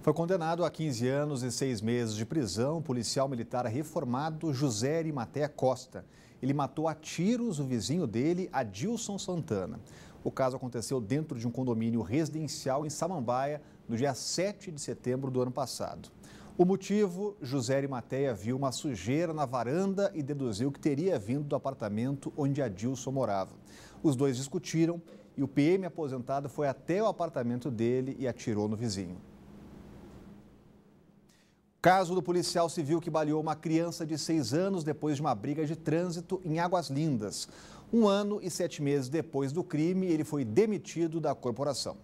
Foi condenado a 15 anos e 6 meses de prisão o policial militar reformado José Arimaté Costa. Ele matou a tiros o vizinho dele, Adilson Santana. O caso aconteceu dentro de um condomínio residencial em Samambaia, no dia 7 de setembro do ano passado. O motivo, José Arimateia viu uma sujeira na varanda e deduziu que teria vindo do apartamento onde Adilson morava. Os dois discutiram e o PM aposentado foi até o apartamento dele e atirou no vizinho. Caso do policial civil que baleou uma criança de seis anos depois de uma briga de trânsito em Águas Lindas. Um ano e sete meses depois do crime, ele foi demitido da corporação.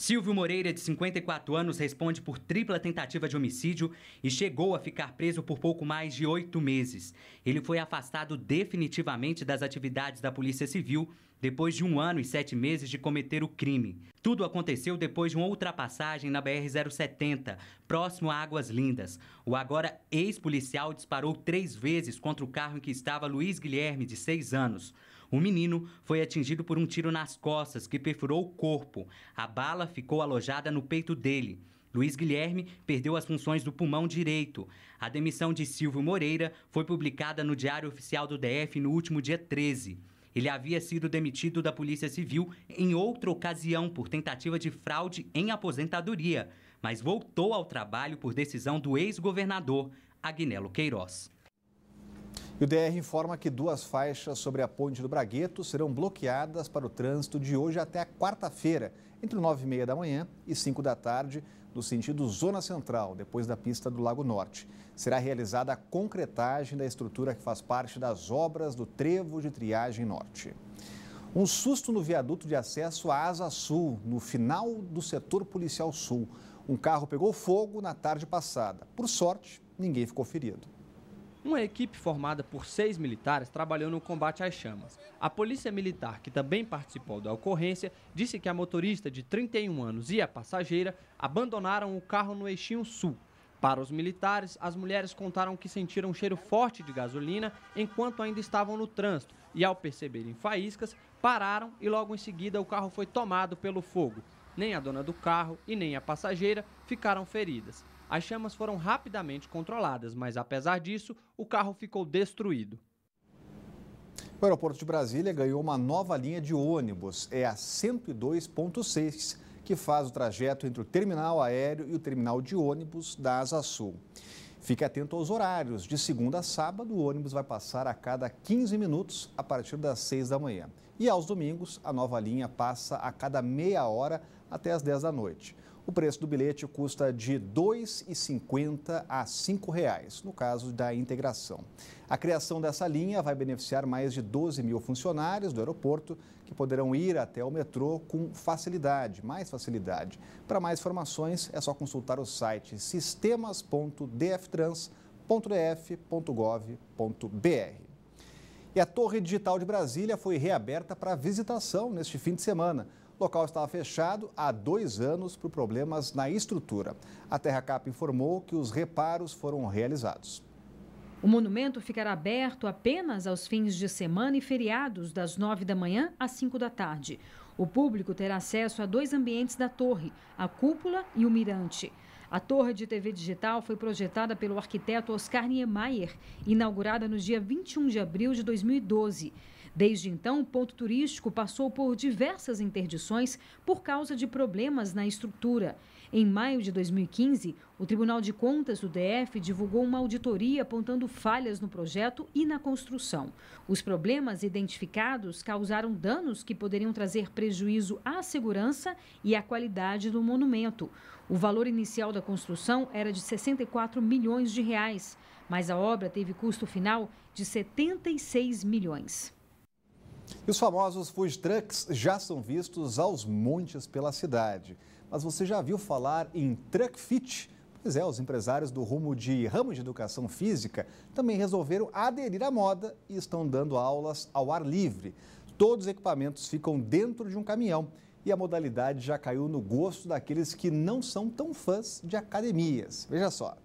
Silvio Moreira, de 54 anos, responde por tripla tentativa de homicídio e chegou a ficar preso por pouco mais de oito meses. Ele foi afastado definitivamente das atividades da Polícia Civil depois de um ano e sete meses de cometer o crime. Tudo aconteceu depois de uma ultrapassagem na BR-070, próximo a Águas Lindas. O agora ex-policial disparou três vezes contra o carro em que estava Luiz Guilherme, de seis anos. O menino foi atingido por um tiro nas costas que perfurou o corpo. A bala ficou alojada no peito dele. Luiz Guilherme perdeu as funções do pulmão direito. A demissão de Silvio Moreira foi publicada no Diário Oficial do DF no último dia 13. Ele havia sido demitido da Polícia Civil em outra ocasião por tentativa de fraude em aposentadoria, mas voltou ao trabalho por decisão do ex-governador Agnello Queiroz. E o DR informa que duas faixas sobre a ponte do Bragueto serão bloqueadas para o trânsito de hoje até a quarta-feira, entre 9 e meia da manhã e 5 da tarde, no sentido Zona Central, depois da pista do Lago Norte. Será realizada a concretagem da estrutura que faz parte das obras do Trevo de Triagem Norte. Um susto no viaduto de acesso à Asa Sul, no final do setor policial sul. Um carro pegou fogo na tarde passada. Por sorte, ninguém ficou ferido. Uma equipe formada por seis militares trabalhou no combate às chamas. A polícia militar, que também participou da ocorrência, disse que a motorista de 31 anos e a passageira abandonaram o carro no Eixinho Sul. Para os militares, as mulheres contaram que sentiram um cheiro forte de gasolina enquanto ainda estavam no trânsito e, ao perceberem faíscas, pararam e logo em seguida o carro foi tomado pelo fogo. Nem a dona do carro e nem a passageira ficaram feridas. As chamas foram rapidamente controladas, mas apesar disso, o carro ficou destruído. O aeroporto de Brasília ganhou uma nova linha de ônibus, é a 102.6, que faz o trajeto entre o terminal aéreo e o terminal de ônibus da Asa Sul. Fique atento aos horários. De segunda a sábado, o ônibus vai passar a cada 15 minutos a partir das 6 da manhã. E aos domingos, a nova linha passa a cada meia hora até as 10 da noite. O preço do bilhete custa de R$ 2,50 a R$ 5,00, no caso da integração. A criação dessa linha vai beneficiar mais de 12 mil funcionários do aeroporto que poderão ir até o metrô com facilidade, mais facilidade. Para mais informações, é só consultar o site sistemas.dftrans.df.gov.br. E a Torre Digital de Brasília foi reaberta para visitação neste fim de semana. O local estava fechado há dois anos por problemas na estrutura. A Terra Cap informou que os reparos foram realizados. O monumento ficará aberto apenas aos fins de semana e feriados, das 9 da manhã às 5 da tarde. O público terá acesso a dois ambientes da torre, a cúpula e o mirante. A torre de TV digital foi projetada pelo arquiteto Oscar Niemeyer, inaugurada no dia 21 de abril de 2012. Desde então, o ponto turístico passou por diversas interdições por causa de problemas na estrutura. Em maio de 2015, o Tribunal de Contas do DF divulgou uma auditoria apontando falhas no projeto e na construção. Os problemas identificados causaram danos que poderiam trazer prejuízo à segurança e à qualidade do monumento. O valor inicial da construção era de 64 milhões de reais, mas a obra teve custo final de 76 milhões. E os famosos food trucks já são vistos aos montes pela cidade. Mas você já viu falar em truck fit? Pois é, os empresários do rumo de ramo de educação física também resolveram aderir à moda e estão dando aulas ao ar livre. Todos os equipamentos ficam dentro de um caminhão e a modalidade já caiu no gosto daqueles que não são tão fãs de academias. Veja só.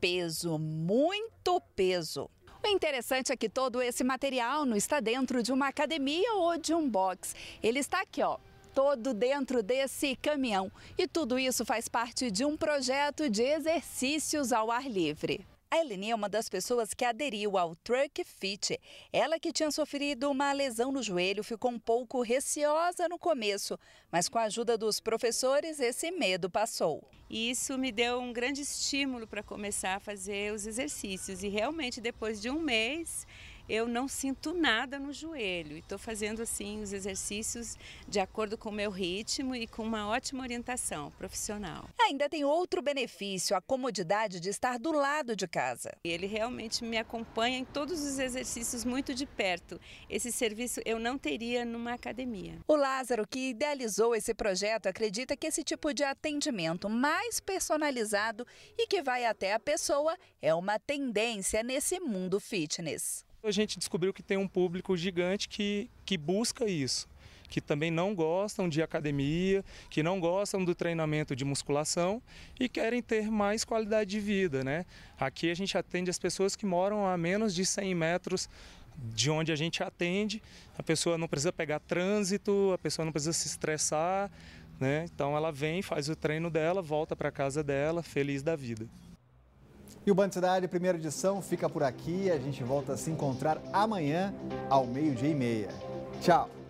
Peso, muito peso. O interessante é que todo esse material não está dentro de uma academia ou de um box. Ele está aqui, ó, todo dentro desse caminhão. E tudo isso faz parte de um projeto de exercícios ao ar livre. A Eleni é uma das pessoas que aderiu ao Truck Fit. Ela que tinha sofrido uma lesão no joelho ficou um pouco receosa no começo, mas com a ajuda dos professores esse medo passou. isso me deu um grande estímulo para começar a fazer os exercícios e realmente depois de um mês eu não sinto nada no joelho. Estou fazendo assim os exercícios de acordo com o meu ritmo e com uma ótima orientação profissional. Ainda tem outro benefício, a comodidade de estar do lado de casa. Ele realmente me acompanha em todos os exercícios muito de perto. Esse serviço eu não teria numa academia. O Lázaro, que idealizou esse projeto, acredita que esse tipo de atendimento mais personalizado e que vai até a pessoa é uma tendência nesse mundo fitness. A gente descobriu que tem um público gigante que, que busca isso, que também não gostam de academia, que não gostam do treinamento de musculação e querem ter mais qualidade de vida, né? Aqui a gente atende as pessoas que moram a menos de 100 metros de onde a gente atende. A pessoa não precisa pegar trânsito, a pessoa não precisa se estressar, né? Então ela vem, faz o treino dela, volta para casa dela, feliz da vida. E o Band Cidade, primeira edição, fica por aqui. A gente volta a se encontrar amanhã, ao meio-dia e meia. Tchau!